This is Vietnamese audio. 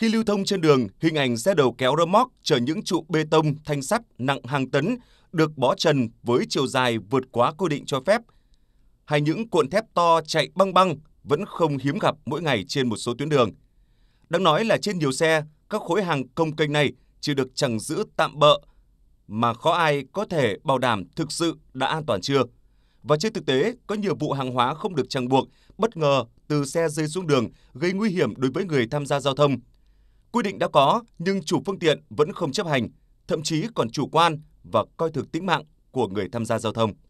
Khi lưu thông trên đường, hình ảnh xe đầu kéo rơ móc chở những trụ bê tông, thanh sắt nặng hàng tấn được bó trần với chiều dài vượt quá quy định cho phép. Hay những cuộn thép to chạy băng băng vẫn không hiếm gặp mỗi ngày trên một số tuyến đường. Đáng nói là trên nhiều xe, các khối hàng công kênh này chỉ được chẳng giữ tạm bỡ mà khó ai có thể bảo đảm thực sự đã an toàn chưa. Và trên thực tế, có nhiều vụ hàng hóa không được chẳng buộc, bất ngờ từ xe rơi xuống đường gây nguy hiểm đối với người tham gia giao thông, Quy định đã có nhưng chủ phương tiện vẫn không chấp hành, thậm chí còn chủ quan và coi thường tính mạng của người tham gia giao thông.